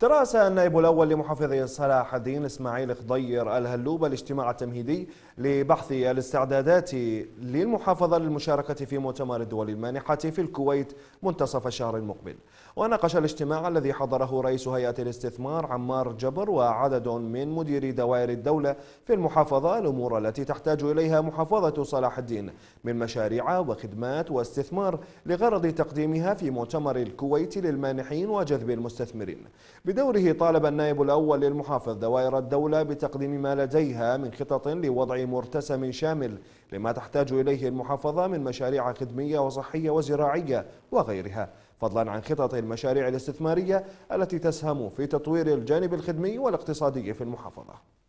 ترأس النائب الأول لمحافظه صلاح الدين إسماعيل خضير الهلوب الاجتماع التمهيدي لبحث الاستعدادات للمحافظة للمشاركة في مؤتمر الدول المانحة في الكويت منتصف الشهر المقبل وناقش الاجتماع الذي حضره رئيس هيئة الاستثمار عمار جبر وعدد من مديري دوائر الدولة في المحافظة الأمور التي تحتاج إليها محافظة صلاح الدين من مشاريع وخدمات واستثمار لغرض تقديمها في مؤتمر الكويت للمانحين وجذب المستثمرين بدوره طالب النائب الأول للمحافظ دوائر الدولة بتقديم ما لديها من خطط لوضع مرتسم شامل لما تحتاج إليه المحافظة من مشاريع خدمية وصحية وزراعية وغيرها فضلا عن خطط المشاريع الاستثمارية التي تسهم في تطوير الجانب الخدمي والاقتصادي في المحافظة